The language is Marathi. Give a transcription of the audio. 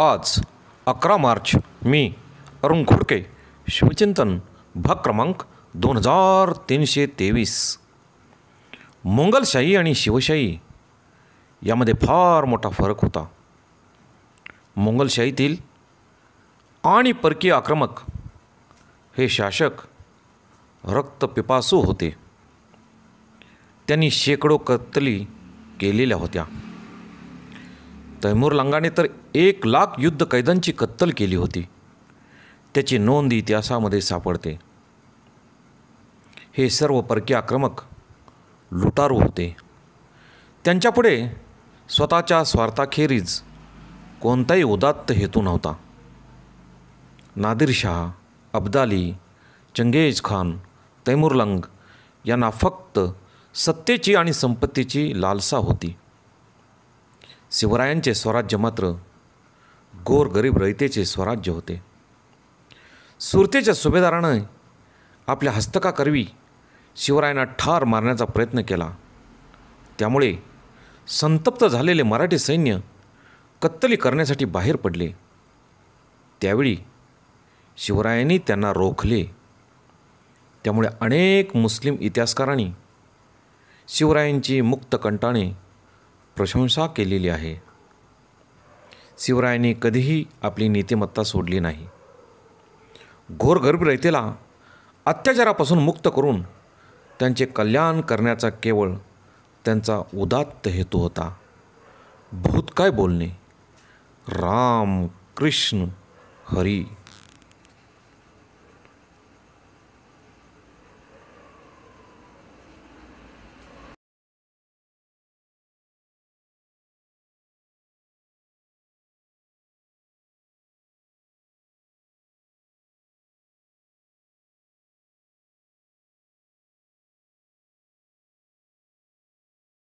आज अकरा मार्च मी अरुण खोडके शिवचिंतन भाग क्रमांक दोन हजार तीनशे तेवीस मोंगलशाही आणि शिवशाही यामध्ये फार मोठा फरक होता मोंगलशाहीतील आणि परकीय आक्रमक हे शासक रक्तपिपासू होते त्यांनी शेकडो कत्तली केलेल्या होत्या तैमूर तर एक लाख युद्ध कैद्यांची कत्तल केली होती त्याची नोंद इतिहासामध्ये सापडते हे सर्व परकीय आक्रमक लुटारू होते त्यांच्यापुढे स्वतःच्या स्वार्थाखेरीज कोणताही उदात्त हेतू नव्हता नादिर शाह अब्दाली चंगेज खान तैमूरलंग यांना फक्त सत्तेची आणि संपत्तीची लालसा होती शिवरायांचे स्वराज्य मात्र गरीब रयतेचे स्वराज्य होते सुरतेच्या सुभेदारानं आपल्या हस्तकाकरवी शिवरायांना ठार मारण्याचा प्रयत्न केला त्यामुळे संतप्त झालेले मराठी सैन्य कत्तली करण्यासाठी बाहेर पडले त्यावेळी शिवरायांनी त्यांना रोखले त्यामुळे अनेक मुस्लिम इतिहासकारांनी शिवरायांची मुक्त कंटाणे प्रशंसा केलेली आहे शिवरायाने कधीही आपली नीतिमत्ता सोडली नाही घोर रयतेला अत्याचारापासून मुक्त करून त्यांचे कल्याण करण्याचा केवळ त्यांचा उदात्त हेतू होता भूत काय बोलणे राम कृष्ण हरी